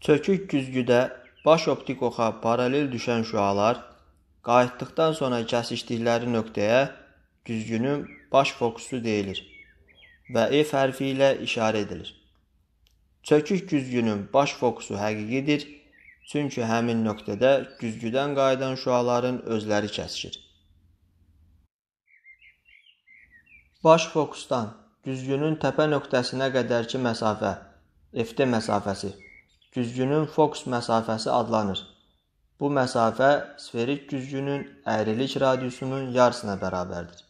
Çökük güzgüdə baş optik oxa paralel düşən şüalar qayıtdıqdan sonra kəsişdikləri nöqtəyə güzgünün baş fokusu deyilir və F hərfi ilə işarə edilir. Çökük güzgünün baş fokusu həqiqidir, çünki həmin nöqtədə güzgüdən qayıdan şüaların özləri kəsişir. Baş fokusdan güzgünün təpə nöqtəsinə qədərki məsafə FD məsafəsi güzgünün fokus məsafəsi adlanır. Bu məsafə sferik güzgünün əyrilik radiusunun yarısına bərabərdir.